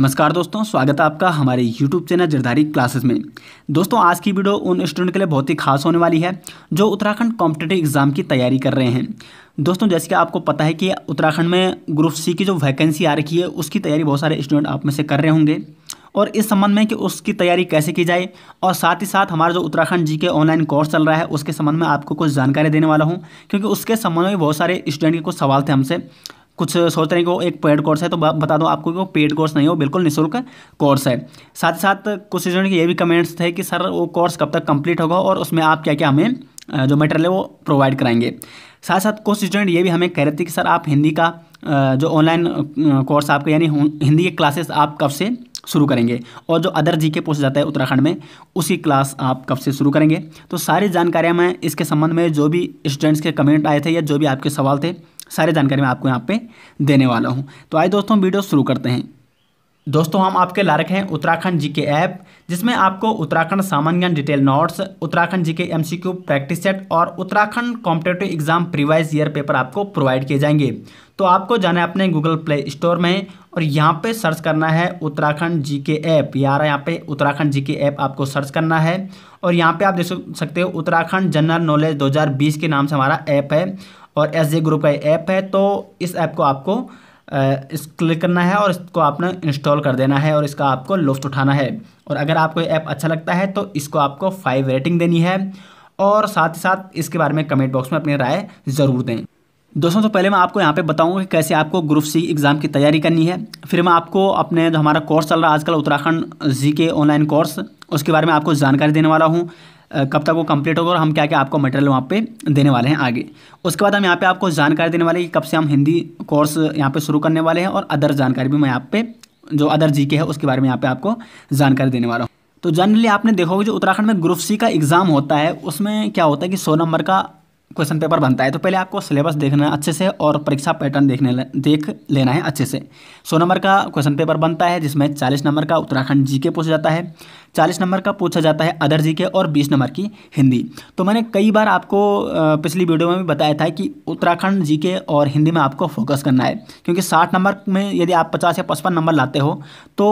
नमस्कार दोस्तों स्वागत है आपका हमारे यूट्यूब चैनल जरदारी क्लासेस में दोस्तों आज की वीडियो उन स्टूडेंट के लिए बहुत ही खास होने वाली है जो उत्तराखंड कॉम्पिटेटिव एग्जाम की तैयारी कर रहे हैं दोस्तों जैसे कि आपको पता है कि उत्तराखंड में ग्रुप सी की जो वैकेंसी आ रखी है उसकी तैयारी बहुत सारे स्टूडेंट आप में से कर रहे होंगे और इस संबंध में कि उसकी तैयारी कैसे की जाए और साथ ही साथ हमारा जो उत्तराखंड जी के ऑनलाइन कोर्स चल रहा है उसके संबंध में आपको कुछ जानकारी देने वाला हूँ क्योंकि उसके संबंध में बहुत सारे स्टूडेंट के कुछ सवाल थे हमसे कुछ सोच रहे हैं कि वो एक पेड कोर्स है तो बता दूँ आपको कि वो पेड कोर्स नहीं हो बिल्कुल निःशुल्क कोर्स है साथ ही साथ कुछ स्टूडेंट के ये भी कमेंट्स थे कि सर वो कोर्स कब तक कंप्लीट होगा और उसमें आप क्या क्या हमें जो मटेरियल है वो प्रोवाइड कराएंगे साथ साथ कुछ स्टूडेंट ये भी हमें कह रहे थे कि सर आप हिंदी का जो ऑनलाइन कोर्स आपका यानी हिंदी के क्लासेस आप कब से शुरू करेंगे और जो अदर जी के पूछा जाता है उत्तराखंड में उसकी क्लास आप कब से शुरू करेंगे तो सारी जानकारियाँ मैं इसके संबंध में जो भी स्टूडेंट्स के कमेंट आए थे या जो भी आपके सवाल थे सारी जानकारी मैं आपको यहाँ पे देने वाला हूँ तो आइए दोस्तों वीडियो शुरू करते हैं दोस्तों हम आपके ला रखे हैं उत्तराखंड जी के ऐप जिसमें आपको उत्तराखंड सामान्य ज्ञान डिटेल नोट्स उत्तराखंड जी के एम प्रैक्टिस सेट और Uttarakhand competitive exam previous year paper आपको प्रोवाइड किए जाएंगे तो आपको जाना है अपने गूगल प्ले स्टोर में और यहाँ पे सर्च करना है उत्तराखंड जी के ऐप यार यहाँ पे उत्तराखंड जी के ऐप आपको सर्च करना है और यहाँ पर आप देख सकते हो उत्तराखंड जनरल नॉलेज बीस के नाम से हमारा ऐप है और एस जे ग्रुप का ऐप है तो इस ऐप को आपको इस क्लिक करना है और इसको आपने इंस्टॉल कर देना है और इसका आपको लुफ्त उठाना है और अगर आपको ऐप अच्छा लगता है तो इसको आपको फाइव रेटिंग देनी है और साथ ही साथ इसके बारे में कमेंट बॉक्स में अपनी राय ज़रूर दें दोस्तों तो पहले मैं आपको यहाँ पे बताऊँगा कि कैसे आपको ग्रुप सी एग्ज़ाम की तैयारी करनी है फिर मैं आपको अपने जो हमारा कोर्स चल रहा है आजकल उत्तराखंड जी के ऑनलाइन कोर्स उसके बारे में आपको जानकारी देने वाला हूँ कब तक वो कंप्लीट होगा और हम क्या क्या आपको मटेरियल वहाँ पे देने वाले हैं आगे उसके बाद हम यहाँ पे आपको जानकारी देने वाले हैं कि कब से हम हिंदी कोर्स यहाँ पे शुरू करने वाले हैं और अदर जानकारी भी मैं यहाँ पे जो अदर जी के है उसके बारे में यहाँ पे आपको जानकारी देने वाला हूँ तो जनरली आपने देखोगे जो उत्तराखंड में ग्रुप सी का एग्ज़ाम होता है उसमें क्या होता है कि सौ नंबर का क्वेश्चन पेपर बनता है तो पहले आपको सिलेबस देखना है अच्छे से और परीक्षा पैटर्न देखने ले, देख लेना है अच्छे से सौ नंबर का क्वेश्चन पेपर बनता है जिसमें चालीस नंबर का उत्तराखंड जीके पूछा जाता है चालीस नंबर का पूछा जाता है अदर जीके और बीस नंबर की हिंदी तो मैंने कई बार आपको पिछली वीडियो में भी बताया था कि उत्तराखंड जी और हिंदी में आपको फोकस करना है क्योंकि साठ नंबर में यदि आप पचास या पचपन नंबर लाते हो तो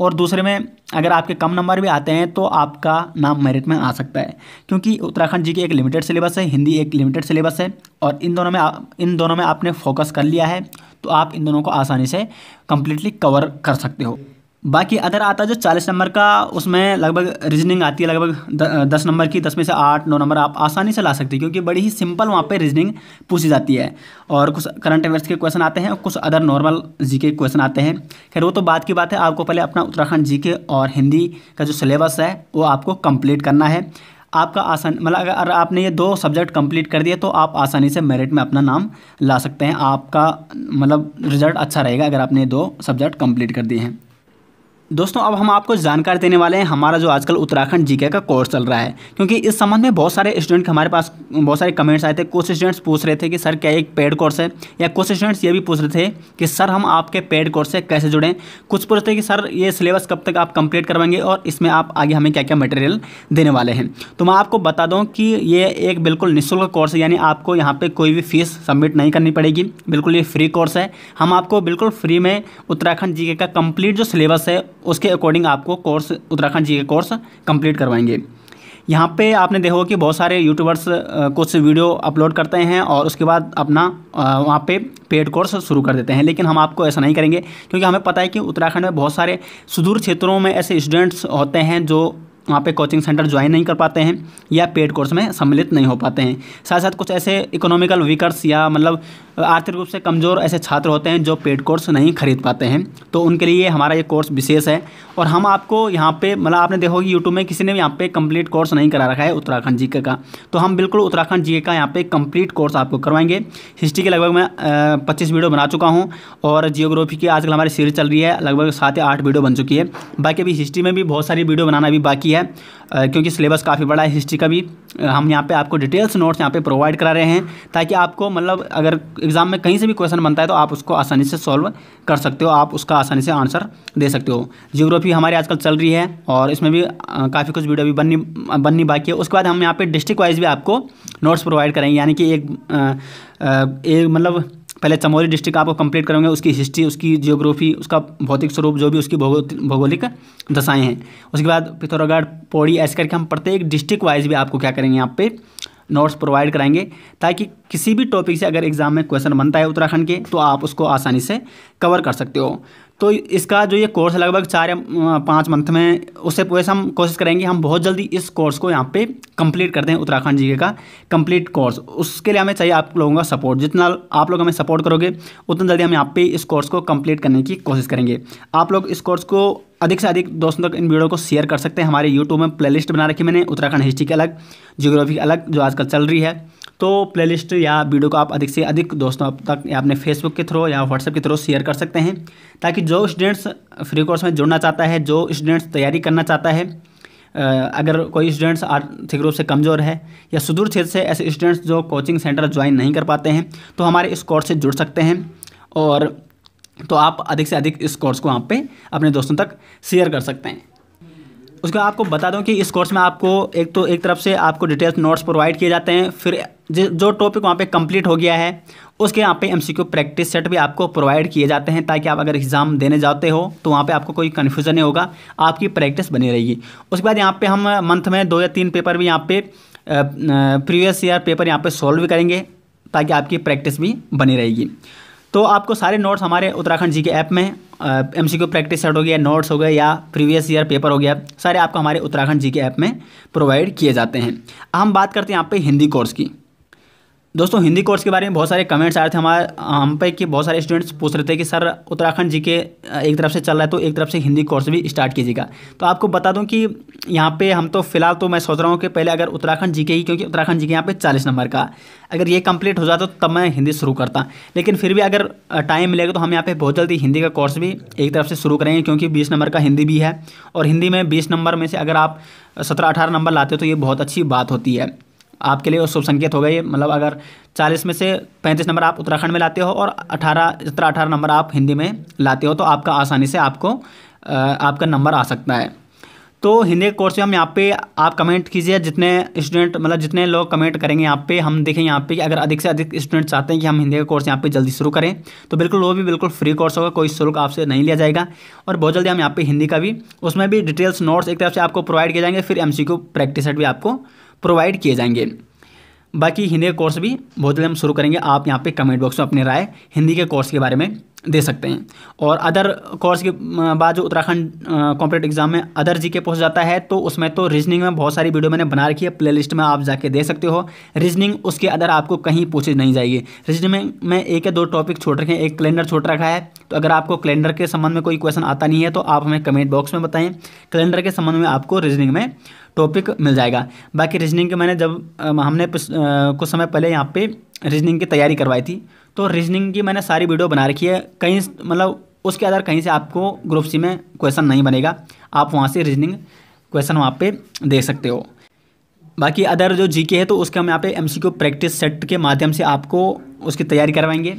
और दूसरे में अगर आपके कम नंबर भी आते हैं तो आपका नाम मेरिट में आ सकता है क्योंकि उत्तराखंड जी की एक लिमिटेड सिलेबस है हिंदी एक लिमिटेड सिलेबस है और इन दोनों में आ, इन दोनों में आपने फोकस कर लिया है तो आप इन दोनों को आसानी से कम्प्लीटली कवर कर सकते हो बाकी अदर आता है जो चालीस नंबर का उसमें लगभग रीजनिंग आती है लगभग दस नंबर की दस में से आठ नौ नंबर आप आसानी से ला सकते हैं क्योंकि बड़ी ही सिंपल वहाँ पे रीजनिंग पूछी जाती है और कुछ करंट अफेयर्स के क्वेश्चन आते हैं और कुछ अदर नॉर्मल जी के क्वेश्चन आते हैं खैर वो तो बात की बात है आपको पहले अपना उत्तराखंड जी के और हिंदी का जो सिलेबस है वो आपको कम्प्लीट करना है आपका आसान मतलब अगर आपने ये दो सब्जेक्ट कंप्लीट कर दिए तो आप आसानी से मेरिट में अपना नाम ला सकते हैं आपका मतलब रिजल्ट अच्छा रहेगा अगर आपने दो सब्जेक्ट कंप्लीट कर दिए हैं दोस्तों अब हम आपको जानकारी देने वाले हैं हमारा जो आजकल उत्तराखंड जीके का कोर्स चल रहा है क्योंकि इस संबंध में बहुत सारे स्टूडेंट हमारे पास बहुत सारे कमेंट्स आए थे कुछ स्टूडेंट्स पूछ रहे थे कि सर क्या एक पेड कोर्स है या कुछ स्टूडेंट्स ये भी पूछ रहे थे कि सर हम आपके पेड कोर्स से कैसे जुड़ें कुछ पूछ रहे थे कि सर ये सिलेबस कब तक आप कंप्लीट करवाएंगे और इसमें आप आगे हमें क्या क्या मटेरियल देने वाले हैं तो मैं आपको बता दूँ कि ये एक बिल्कुल निःशुल्क कोर्स है यानी आपको यहाँ पर कोई भी फीस सबमिट नहीं करनी पड़ेगी बिल्कुल ये फ्री कोर्स है हम आपको बिल्कुल फ्री में उत्तराखंड जी का कम्प्लीट जो सिलेबस है उसके अकॉर्डिंग आपको कोर्स उत्तराखंड जी के कोर्स कंप्लीट करवाएंगे यहाँ पे आपने देखो कि बहुत सारे यूट्यूबर्स कुछ वीडियो अपलोड करते हैं और उसके बाद अपना वहाँ पे पेड कोर्स शुरू कर देते हैं लेकिन हम आपको ऐसा नहीं करेंगे क्योंकि हमें पता है कि उत्तराखंड में बहुत सारे सुदूर क्षेत्रों में ऐसे स्टूडेंट्स होते हैं जो वहाँ पे कोचिंग सेंटर ज्वाइन नहीं कर पाते हैं या पेड कोर्स में सम्मिलित नहीं हो पाते हैं साथ साथ कुछ ऐसे इकोनॉमिकल वीकर्स या मतलब आर्थिक रूप से कमज़ोर ऐसे छात्र होते हैं जो पेड कोर्स नहीं खरीद पाते हैं तो उनके लिए हमारा ये कोर्स विशेष है और हम आपको यहाँ पे मतलब आपने देखो कि यूट्यूब में किसी ने भी यहाँ पे कंप्लीट कोर्स नहीं करा रखा है उत्तराखंड जी का तो हम बिल्कुल उत्तराखंड जी का यहाँ पे कंप्लीट कोर्स आपको करवाएंगे हिस्ट्री के लगभग मैं पच्चीस वीडियो बना चुका हूँ और जियोग्राफी की आजकल हमारी सीरीज चल रही है लगभग सात या आठ वीडियो बन चुकी है बाकी अभी हिस्ट्री में भी बहुत सारी वीडियो बनाना अभी बाकी की है क्योंकि सिलेबस काफ़ी बड़ा है हिस्ट्री का भी हम यहाँ पे आपको डिटेल्स नोट्स यहाँ पे प्रोवाइड करा रहे हैं ताकि आपको मतलब अगर एग्ज़ाम में कहीं से भी क्वेश्चन बनता है तो आप उसको आसानी से सॉल्व कर सकते हो आप उसका आसानी से आंसर दे सकते हो जियोग्राफी हमारी आजकल चल रही है और इसमें भी काफ़ी कुछ वीडियो भी बननी बननी बाकी है उसके बाद हम यहाँ पर डिस्ट्रिक्ट वाइज भी आपको नोट्स प्रोवाइड करेंगे यानी कि एक मतलब पहले चमोली डिस्ट्रिक्ट आपको कंप्लीट करेंगे उसकी हिस्ट्री उसकी जियोग्राफी उसका भौतिक स्वरूप जो भी उसकी भौगोलिक दशाएँ हैं उसके बाद पिथौरागढ़ पौड़ी ऐसे करके हम प्रत्येक डिस्ट्रिक्ट वाइज भी आपको क्या करेंगे यहाँ पे नोट्स प्रोवाइड कराएंगे ताकि किसी भी टॉपिक से अगर एग्ज़ाम में क्वेश्चन बनता है उत्तराखंड के तो आप उसको आसानी से कवर कर सकते हो तो इसका जो ये कोर्स लगभग चार या पाँच मंथ में उससे पूरे हम कोशिश करेंगे हम बहुत जल्दी इस कोर्स को यहाँ पे कंप्लीट कर दें उत्तराखंड जीके का कंप्लीट कोर्स उसके लिए हमें चाहिए आप लोगों का सपोर्ट जितना आप लोग हमें सपोर्ट करोगे उतना जल्दी हम यहाँ पे इस कोर्स को कंप्लीट करने की कोशिश करेंगे आप लोग इस कोर्स को अधिक से अधिक दोस्तों तक इन वीडियो को शेयर कर सकते हैं हमारे यूट्यूब में प्लेलिस्ट बना रखी मैंने उत्तराखंड हिस्ट्री के अलग जियोग्राफी अलग जो आजकल चल रही है तो प्लेलिस्ट या वीडियो को आप अधिक से अधिक दोस्तों तक या अपने फेसबुक के थ्रू या व्हाट्सएप के थ्रू शेयर कर सकते हैं ताकि जो स्टूडेंट्स फ्री कोर्स में जुड़ना चाहता है जो स्टूडेंट्स तैयारी करना चाहता है अगर कोई स्टूडेंट्स आर्थिक रूप से कमज़ोर है या सुदूर क्षेत्र से ऐसे स्टूडेंट्स जो कोचिंग सेंटर ज्वाइन नहीं कर पाते हैं तो हमारे इस कोर्स से जुड़ सकते हैं और तो आप अधिक से अधिक इस कोर्स को वहाँ पे अपने दोस्तों तक शेयर कर सकते हैं उसके बाद आपको बता दूं कि इस कोर्स में आपको एक तो एक तरफ से आपको डिटेल्स नोट्स प्रोवाइड किए जाते हैं फिर जो टॉपिक वहाँ पे कंप्लीट हो गया है उसके यहाँ पे एमसीक्यू प्रैक्टिस सेट भी आपको प्रोवाइड किए जाते हैं ताकि आप अगर एग्ज़ाम देने जाते हो तो वहाँ पे आपको कोई कन्फ्यूज़न नहीं होगा आपकी प्रैक्टिस बनी रहेगी उसके बाद यहाँ पर हम मंथ में दो या तीन पेपर भी यहाँ पर प्रीवियस ईयर पेपर यहाँ पर सॉल्व भी करेंगे ताकि आपकी प्रैक्टिस भी बनी रहेगी तो आपको सारे नोट्स हमारे उत्तराखंड जी के ऐप में M C Q practice set हो गया नोट्स हो गए या प्रीवियस ईयर पेपर हो गया सारे आपको हमारे उत्तराखंड जी के ऐप में प्रोवाइड किए जाते हैं हम बात करते हैं यहाँ पे हिंदी कोर्स की दोस्तों हिंदी कोर्स के बारे में बहुत सारे कमेंट्स आए थे हमारे हम पे कि बहुत सारे स्टूडेंट्स पूछ रहे थे कि सर उत्तराखंड जी के एक तरफ से चल रहा है तो एक तरफ से हिंदी कोर्स भी स्टार्ट कीजिएगा तो आपको बता दूं कि यहाँ पे हम तो फिलहाल तो मैं सोच रहा हूँ कि पहले अगर उत्तराखंड जी के ही क्योंकि उत्तराखंड जी के यहाँ पे चालीस नंबर का अगर ये कंप्लीट हो जाता तो तब मैं हिंदी शुरू करता लेकिन फिर भी अगर टाइम मिलेगा तो हम यहाँ पर बहुत जल्दी हिंदी का कोर्स भी एक तरफ से शुरू करेंगे क्योंकि बीस नंबर का हिंदी भी है और हिंदी में बीस नंबर में से अगर आप सत्रह अठारह नंबर लाते हो तो ये बहुत अच्छी बात होती है आपके लिए शुभ संकेत होगा ये मतलब अगर चालीस में से पैंतीस नंबर आप उत्तराखंड में लाते हो और अठारह सत्रह अठारह नंबर आप हिंदी में लाते हो तो आपका आसानी से आपको आपका नंबर आ सकता है तो हिंदी के कोर्स में हम यहाँ पे आप कमेंट कीजिए जितने स्टूडेंट मतलब जितने लोग कमेंट करेंगे यहाँ पे हम देखें यहाँ पे कि अगर अधिक से अधिक स्टूडेंट चाहते हैं कि हम हिंदी का कोर्स यहाँ पे जल्दी शुरू करें तो बिल्कुल वो भी बिल्कुल फ्री कोर्स होगा कोई शुल्क आपसे नहीं लिया जाएगा और बहुत जल्दी हम यहाँ पर हिंदी का भी उसमें भी डिटेल्स नोट्स एक तरफ से आपको प्रोवाइड किए जाएंगे फिर एम प्रैक्टिस सेट भी आपको प्रोवाइड किए जाएंगे बाकी हिंदी के कोर्स भी बहुत जल्द हम शुरू करेंगे आप यहाँ पे कमेंट बॉक्स में अपनी राय हिंदी के कोर्स के बारे में दे सकते हैं और अदर कोर्स के बाद जो उत्तराखंड कॉम्पिटेट एग्जाम में अदर जी के पहुँच जाता है तो उसमें तो रीजनिंग में बहुत सारी वीडियो मैंने बना रखी है प्लेलिस्ट में आप जाके दे सकते हो रीजनिंग उसके अदर आपको कहीं पूछी नहीं जाएगी रीजनिंग में मैं एक या दो टॉपिक छोड़ रखे हैं एक कैलेंडर छोड़ रखा है तो अगर आपको कैलेंडर के संबंध में कोई क्वेश्चन आता नहीं है तो आप हमें कमेंट बॉक्स में बताएं कैलेंडर के संबंध में आपको रीजनिंग में टॉपिक मिल जाएगा बाकी रीजनिंग के मैंने जब हमने कुछ समय पहले यहाँ पर रीजनिंग की तैयारी करवाई थी तो रीजनिंग की मैंने सारी वीडियो बना रखी है कहीं मतलब उसके आधार कहीं से आपको ग्रुप सी में क्वेश्चन नहीं बनेगा आप वहाँ से रीजनिंग क्वेश्चन वहाँ पे दे सकते हो बाकी अदर जो जीके है तो उसके हम यहाँ पे एमसीक्यू प्रैक्टिस सेट के माध्यम से आपको उसकी तैयारी करवाएंगे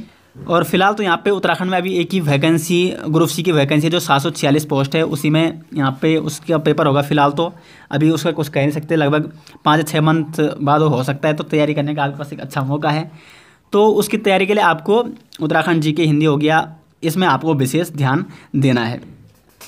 और फिलहाल तो यहाँ पे उत्तराखंड में अभी एक ही वैकेंसी ग्रुप सी की वैकेंसी है जो सात पोस्ट है उसी में यहाँ पे उसका पेपर होगा फिलहाल तो अभी उसका कुछ कह नहीं सकते लगभग पाँच छः मंथ बाद हो सकता है तो तैयारी करने का आपके पास एक अच्छा मौका है तो उसकी तैयारी के लिए आपको उत्तराखंड जी के हिंदी हो गया इसमें आपको विशेष ध्यान देना है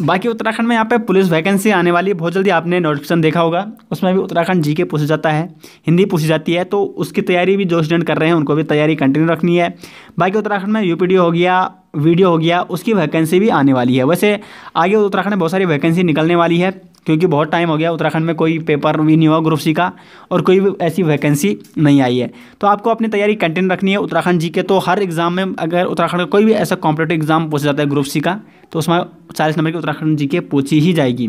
बाकी उत्तराखंड में यहाँ पे पुलिस वैकेंसी आने वाली है बहुत जल्दी आपने नोटिफिकेशन देखा होगा उसमें भी उत्तराखंड जी के पूछा जाता है हिंदी पूछी जाती है तो उसकी तैयारी भी जो स्टूडेंट कर रहे हैं उनको भी तैयारी कंटिन्यू रखनी है बाकी उत्तराखंड में यूपीडी हो गया वीडियो हो गया उसकी वैकेंसी भी आने वाली है वैसे आगे उत्तराखंड में बहुत सारी वैकेंसी निकलने वाली है क्योंकि बहुत टाइम हो गया उत्तराखंड में कोई पेपर भी नहीं हुआ ग्रुप सी का और कोई भी ऐसी वैकेंसी नहीं आई है तो आपको अपनी तैयारी कंटिन्यू रखनी है उत्तराखंड जी के तो हर एग्ज़ाम में अगर उत्तराखंड का कोई भी ऐसा कॉम्पिटेटिव एग्ज़ाम पूछा जाता है ग्रुप सी का तो उसमें चालीस नंबर की उत्तराखंड जी के पूछी ही जाएगी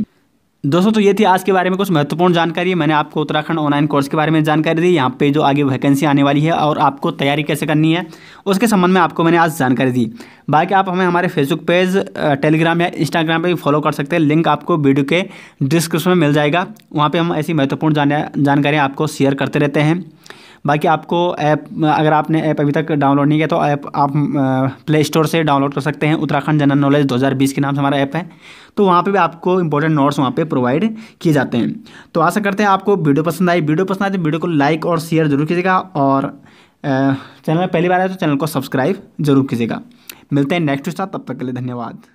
दोस्तों तो ये थी आज के बारे में कुछ महत्वपूर्ण जानकारी मैंने आपको उत्तराखंड ऑनलाइन कोर्स के बारे में जानकारी दी यहाँ पे जो आगे वैकेंसी आने वाली है और आपको तैयारी कैसे करनी है उसके संबंध में आपको मैंने आज जानकारी दी बाकी आप हमें हमारे फेसबुक पेज टेलीग्राम या इंस्टाग्राम पर भी फॉलो कर सकते हैं लिंक आपको वीडियो के डिस्क्रिप्शन में मिल जाएगा वहाँ पर हम ऐसी महत्वपूर्ण जानकारियाँ आपको शेयर करते रहते हैं बाकी आपको ऐप अगर आपने ऐप अभी तक डाउनलोड नहीं किया तो ऐप आप प्ले स्टोर से डाउनलोड कर सकते हैं उत्तराखंड जनरल नॉलेज 2020 के नाम से हमारा ऐप है तो वहाँ पे भी आपको इंपॉर्टेंट नोट्स वहाँ पे प्रोवाइड किए जाते हैं तो आशा करते हैं आपको वीडियो पसंद आई वीडियो पसंद आई तो वीडियो को लाइक और शेयर जरूर कीजिएगा और चैनल में पहली बार आए तो चैनल को सब्सक्राइब जरूर कीजिएगा मिलते हैं नेक्स्ट साथ तब तक के लिए धन्यवाद